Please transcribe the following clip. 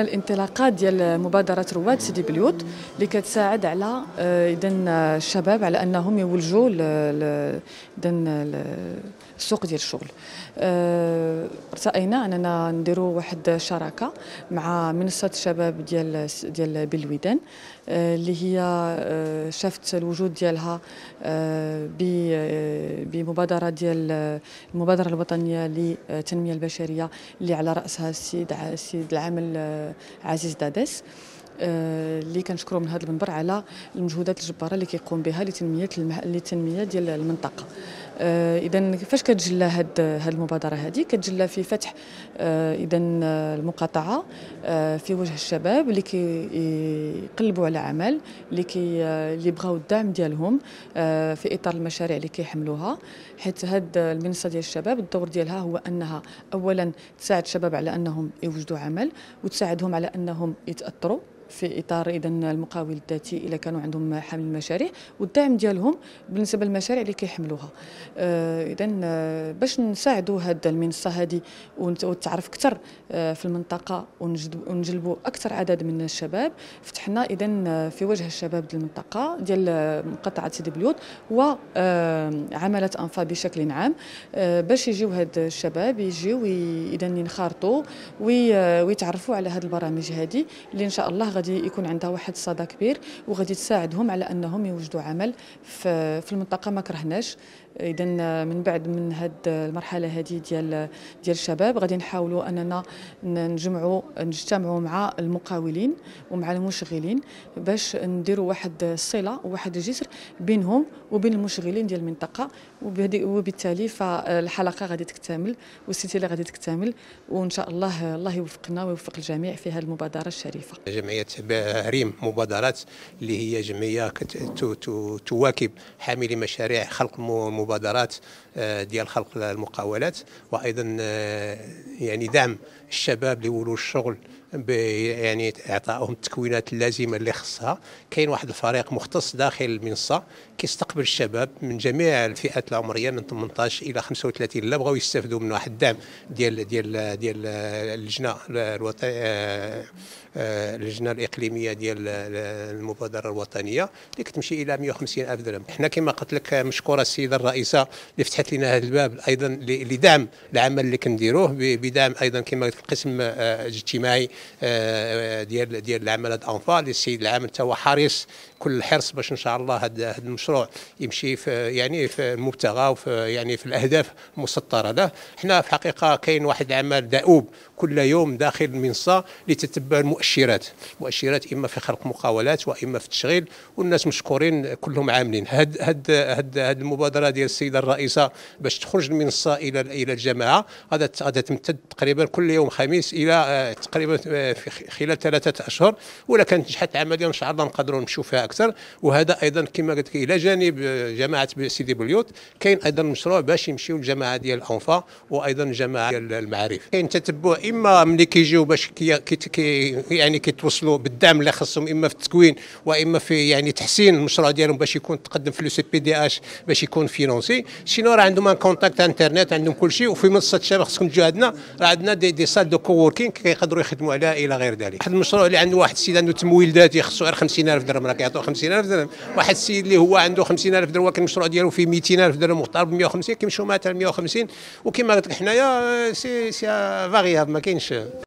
الانطلاقات ديال مبادره رواد سيدي بليوت اللي كتساعد على آه، اذا الشباب على انهم يولجوا اذا السوق ديال الشغل ارتئينا آه، اننا نديروا واحد الشراكه مع منصه الشباب ديال ديال بالويدان آه، اللي هي شافت الوجود ديالها بمبادره ديال المبادره الوطنيه للتنميه البشريه اللي على راسها السيد السيد العامل عزيز دادس آه، اللي كنشكروا من هذا المنبر على المجهودات الجباره اللي كيقوم بها لتنميه لتنميه ديال المنطقه آه، اذا كيفاش كتجلى هاد هاد المبادره هذه كتجلى في فتح آه، اذا المقاطعه آه، في وجه الشباب اللي كيقلبوا على عمل اللي كي اللي بغاو الدعم ديالهم في اطار المشاريع اللي كيحملوها حيت هاد المنصه ديال الشباب الدور ديالها هو انها اولا تساعد الشباب على انهم يوجدوا عمل وتساعدهم على انهم يتاثروا في اطار اذا المقاول الذاتي الا كانوا عندهم حامل المشاريع والدعم ديالهم بالنسبه للمشاريع اللي كيحملوها آه، اذا آه، باش نساعدوا هذه المنصه هذه وتعرف اكثر آه، في المنطقه ونجلبوا اكثر عدد من الشباب فتحنا اذا في وجه الشباب ديال المنطقه ديال مقاطعه سيدي بليوت وعملت انفا بشكل عام باش يجيو هاد الشباب يجيو اذا ينخرطوا ويتعرفوا على هاد البرامج هذه اللي ان شاء الله غادي يكون عندها واحد الصدى كبير وغادي تساعدهم على انهم يوجدوا عمل في المنطقه ما كرهناش اذا من بعد من هاد المرحله هذه ديال ديال الشباب غادي نحاولوا اننا نجمعوا نجتمعوا مع المقاولين ومع المشغلين باش نديروا واحد الصله وواحد الجسر بينهم وبين المشغلين ديال المنطقه وبالتالي فالحلقه غادي تكتمل والسلسله غادي تكتمل وان شاء الله الله يوفقنا ويوفق الجميع في هذه المبادره الشريفه جمعيه ريم مبادرات اللي هي جمعيه تواكب حاملي مشاريع خلق المبادرات آه، ديال خلق المقاولات وايضا آه، يعني دعم الشباب لولو الشغل يعني اعطائهم التكوينات اللازمه اللي خصها كاين واحد الفريق مختص داخل المنصه كيستقبل الشباب من جميع الفئات العمريه من 18 الى 35 اللي بغاو يستافدوا من واحد الدعم ديال ديال ديال اللجنه الوطنيه آه، اللجنه الاقليميه ديال المبادره الوطنيه اللي كتمشي الى 150 الف درهم حنا كما قلت لك مشكوره السيده الرئيسه اللي فتحت لنا هذا الباب ايضا لدعم العمل اللي كنديروه بدعم ايضا كما القسم آه، الاجتماعي آه، ديال ديال العملة انفال السيد العام انت هو حريص كل الحرص باش ان شاء الله هذا المشروع يمشي في يعني في المبتغى وفي يعني في الاهداف المسطره له حنا في الحقيقه كاين واحد العمل دؤوب كل يوم داخل المنصه لتتبع المؤشرات مؤشرات اما في خلق مقاولات واما في التشغيل والناس مشكورين كلهم عاملين هاد هاد هاد, هاد المبادره ديال السيده الرئيسه باش تخرج المنصه الى الى الجماعه هذا غادا تمتد تقريبا كل يوم خميس الى آه، تقريبا في خلال ثلاثه اشهر ولا كانت نجحت العمليه ان شاء الله نقدروا نمشوا فيها اكثر وهذا ايضا كما قلت لك الى جانب آه، جماعه سيدي بليوت كاين ايضا مشروع باش يمشيو الجماعه ديال الانفا وايضا الجماعه ديال المعارف كاين تتبع اما ملي كيجيو باش كي كي يعني كيتوصلوا بالدعم اللي خصهم اما في التكوين واما في يعني تحسين المشروع ديالهم باش يكون تقدم في لو سي بي دي اش باش يكون فينونسي شنو راه عندهم ان كونتاكت انترنت عندهم كل شيء وفي منصه الشباب خصكم تجوا عندنا راه عندنا دي, دي سال دو كووركينغ كيقدروا يخدموا العماله الى غير ذلك واحد المشروع اللي عنده واحد السيد عنده تمويل ذاتي خصو غير 50000 درهم راه كيعطيو 50000 درهم واحد السيد اللي هو عنده 50000 درهم ولكن المشروع ديالو فيه 200000 درهم وطالب ب 150 كيمشيو معاه حتى 150 وكما قلت لك حنايا سي سي فاريابل ما كاينش